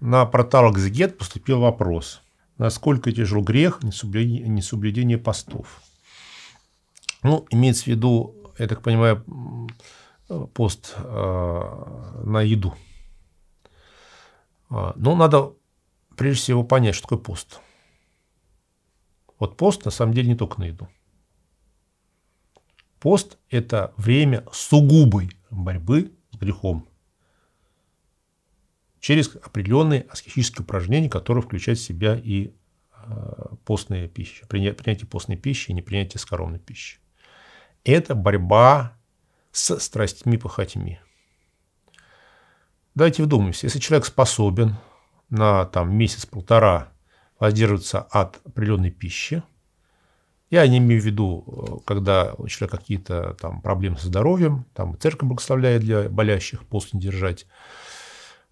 На портал Экзегет поступил вопрос, насколько тяжел грех несоблюдения постов. Ну, имеется в виду, я так понимаю, пост э, на еду. А, Но ну, надо прежде всего понять, что такое пост. Вот пост на самом деле не только на еду. Пост – это время сугубой борьбы с грехом через определенные аскетические упражнения, которые включают в себя и э, постная пища, принятие постной пищи и непринятие скоромной пищи. Это борьба с страстями и похотями. Давайте вдумаемся, если человек способен на там, месяц-полтора воздерживаться от определенной пищи, я не имею в виду, э, когда у человека какие-то там проблемы со здоровьем, там церковь благословляет для болящих пост не держать,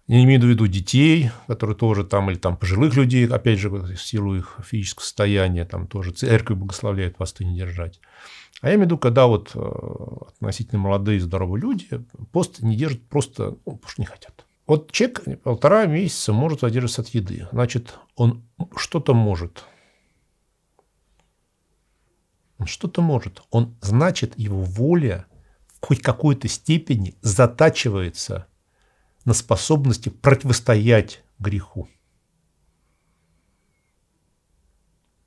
я имею в виду детей, которые тоже там, или там пожилых людей, опять же, в силу их физического состояния, там тоже церковь благословляет посты не держать. А я имею в виду, когда вот э, относительно молодые и здоровые люди пост не держат просто, ну, потому что не хотят. Вот человек полтора месяца может задерживаться от еды. Значит, он что-то может. Он что-то может. Он, значит, его воля в хоть какой-то степени затачивается на способности противостоять греху.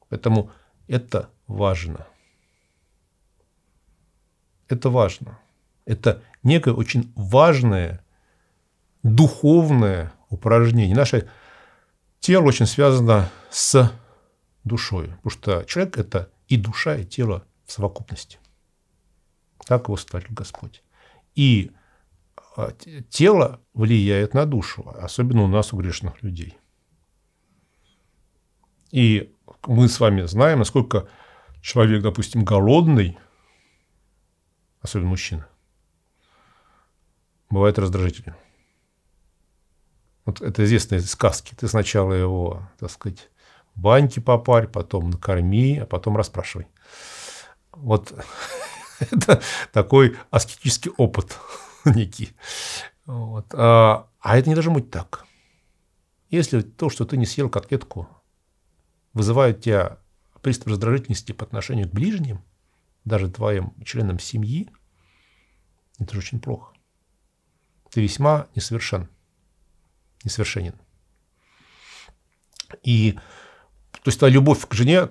Поэтому это важно. Это важно. Это некое очень важное духовное упражнение. Наше тело очень связано с душой, потому что человек – это и душа, и тело в совокупности. Так его створил Господь. И а, тело влияет на душу, особенно у нас, у грешных людей. И мы с вами знаем, насколько человек, допустим, голодный, особенно мужчина, бывает раздражительным. Вот это известные сказки. Ты сначала его, так сказать, в попарь, потом накорми, а потом расспрашивай. Вот это такой аскетический опыт ники. Вот. А, а это не должно быть так. Если то, что ты не съел котлетку, вызывает у тебя приступ раздражительности по отношению к ближним, даже твоим членам семьи, это же очень плохо. Ты весьма несовершен, несовершенен. И то есть твоя любовь к жене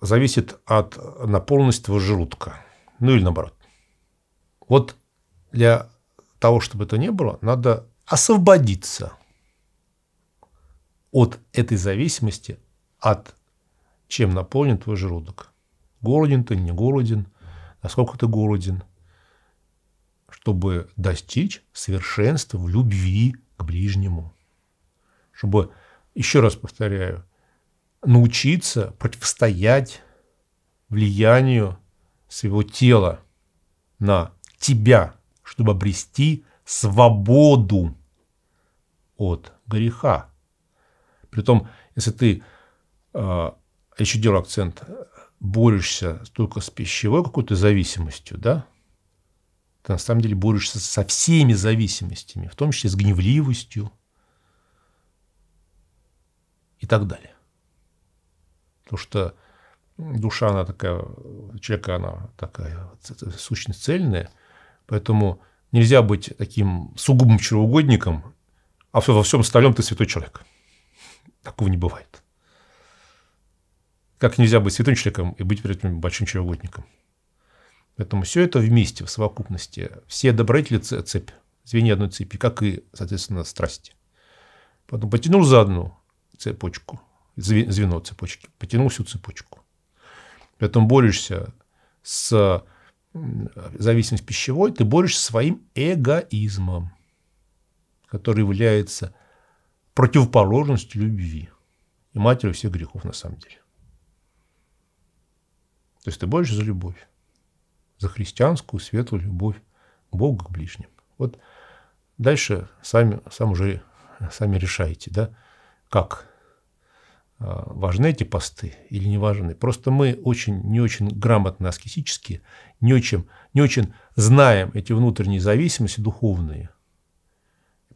зависит от наполненности твоего желудка. Ну или наоборот. Вот для того, чтобы это не было, надо освободиться от этой зависимости, от чем наполнен твой желудок. Голоден ты, не голоден, насколько ты голоден, чтобы достичь совершенства в любви к ближнему. Чтобы, еще раз повторяю, научиться противостоять влиянию своего тела на тебя – чтобы обрести свободу от греха. Притом, если ты, а, еще делаю акцент, борешься только с пищевой какой-то зависимостью, да, ты на самом деле борешься со всеми зависимостями, в том числе с гневливостью и так далее. Потому что душа, она такая, человек она такая сущность цельная – Поэтому нельзя быть таким сугубым чревоугодником, а во всем остальном ты святой человек. Такого не бывает. Как нельзя быть святым человеком и быть при этом большим чревоугодником. Поэтому все это вместе, в совокупности. Все добродетели – цепь, звенья одной цепи, как и, соответственно, страсти. Потом потянул за одну цепочку, звено цепочки, потянул всю цепочку. Поэтому борешься с зависимость пищевой, ты борешься своим эгоизмом, который является противоположностью любви и матерью всех грехов на самом деле. То есть ты борешься за любовь, за христианскую светлую любовь Бога к ближним. Вот дальше сами, сам уже сами решаете, да, как а, важны эти посты или не важны. Просто мы очень, не очень грамотно аскетически, не очень, не очень знаем эти внутренние зависимости духовные.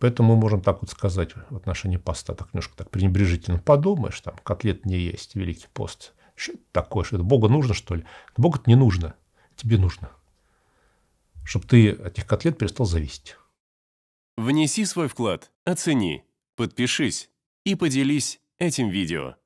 Поэтому мы можем так вот сказать в отношении поста, так немножко так пренебрежительно подумаешь, там котлет не есть, великий пост. Что это такое? Что это Богу нужно, что ли? Богу не нужно, тебе нужно. Чтобы ты от этих котлет перестал зависеть. Внеси свой вклад, оцени, подпишись и поделись этим видео.